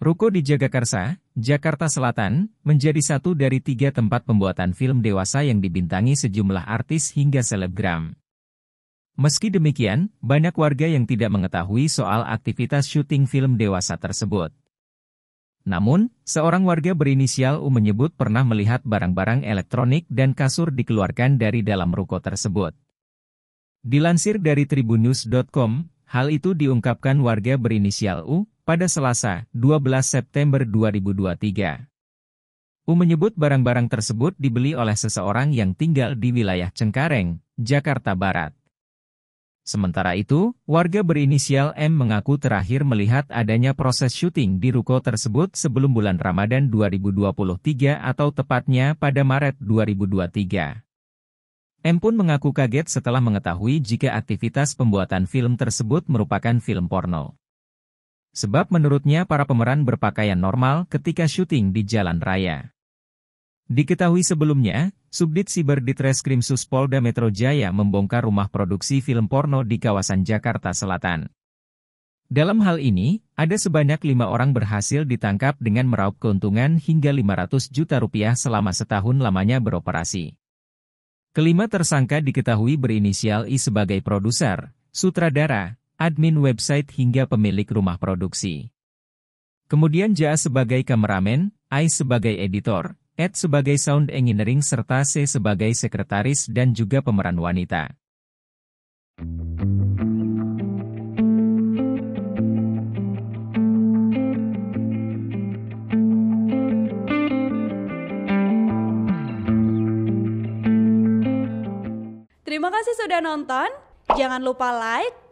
Ruko di Jagakarsa, Jakarta Selatan, menjadi satu dari tiga tempat pembuatan film dewasa yang dibintangi sejumlah artis hingga selebgram. Meski demikian, banyak warga yang tidak mengetahui soal aktivitas syuting film dewasa tersebut. Namun, seorang warga berinisial U menyebut pernah melihat barang-barang elektronik dan kasur dikeluarkan dari dalam ruko tersebut. Dilansir dari tribunnews.com, hal itu diungkapkan warga berinisial U, pada Selasa, 12 September 2023. U menyebut barang-barang tersebut dibeli oleh seseorang yang tinggal di wilayah Cengkareng, Jakarta Barat. Sementara itu, warga berinisial M mengaku terakhir melihat adanya proses syuting di ruko tersebut sebelum bulan Ramadan 2023 atau tepatnya pada Maret 2023. M pun mengaku kaget setelah mengetahui jika aktivitas pembuatan film tersebut merupakan film porno. Sebab menurutnya para pemeran berpakaian normal ketika syuting di jalan raya. Diketahui sebelumnya, Subdit Siber Ditreskrim Suspolda Metro Jaya membongkar rumah produksi film porno di kawasan Jakarta Selatan. Dalam hal ini, ada sebanyak lima orang berhasil ditangkap dengan meraup keuntungan hingga 500 juta rupiah selama setahun lamanya beroperasi. Kelima tersangka diketahui berinisial I sebagai produser, sutradara, admin website hingga pemilik rumah produksi. Kemudian JA sebagai kameramen, I sebagai editor, Ed sebagai sound engineering serta C sebagai sekretaris dan juga pemeran wanita. Terima kasih sudah nonton. Jangan lupa like,